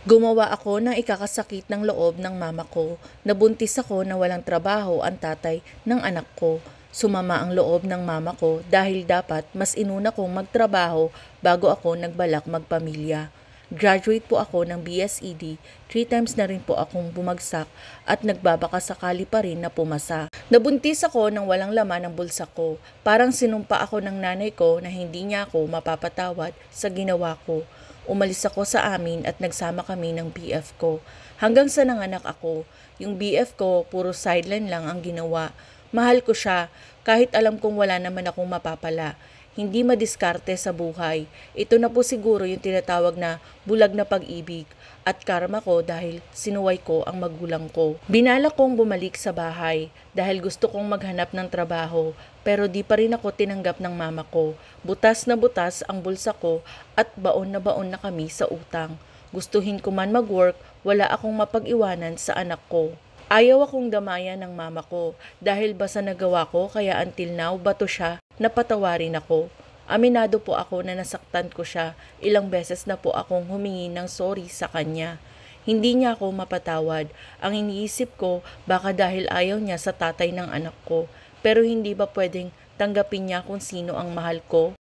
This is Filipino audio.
Gumawa ako ng ikakasakit ng loob ng mama ko. Nabuntis ako na walang trabaho ang tatay ng anak ko. Sumama ang loob ng mama ko dahil dapat mas inuna kong magtrabaho bago ako nagbalak magpamilya. Graduate po ako ng BSED, three times na rin po akong bumagsak at nagbabaka sakali pa rin na pumasa. Nabuntis ako nang walang laman ang bulsa ko. Parang sinumpa ako ng nanay ko na hindi niya ako mapapatawad sa ginawa ko. Umalis ako sa amin at nagsama kami ng BF ko. Hanggang sa nanganak ako, yung BF ko puro sideline lang ang ginawa. Mahal ko siya kahit alam kong wala naman akong mapapala hindi madiskarte sa buhay. Ito na po siguro yung tinatawag na bulag na pag-ibig at karma ko dahil sinuway ko ang magulang ko. Binala kong bumalik sa bahay dahil gusto kong maghanap ng trabaho pero di pa rin ako tinanggap ng mama ko. Butas na butas ang bulsa ko at baon na baon na kami sa utang. Gustuhin ko man mag-work, wala akong mapag-iwanan sa anak ko. Ayaw akong damayan ng mama ko dahil basa nagawa ko kaya until now bato siya napatawarin ako. Aminado po ako na nasaktan ko siya. Ilang beses na po akong humingi ng sorry sa kanya. Hindi niya ako mapatawad. Ang iniisip ko, baka dahil ayaw niya sa tatay ng anak ko. Pero hindi ba pwedeng tanggapin niya kung sino ang mahal ko?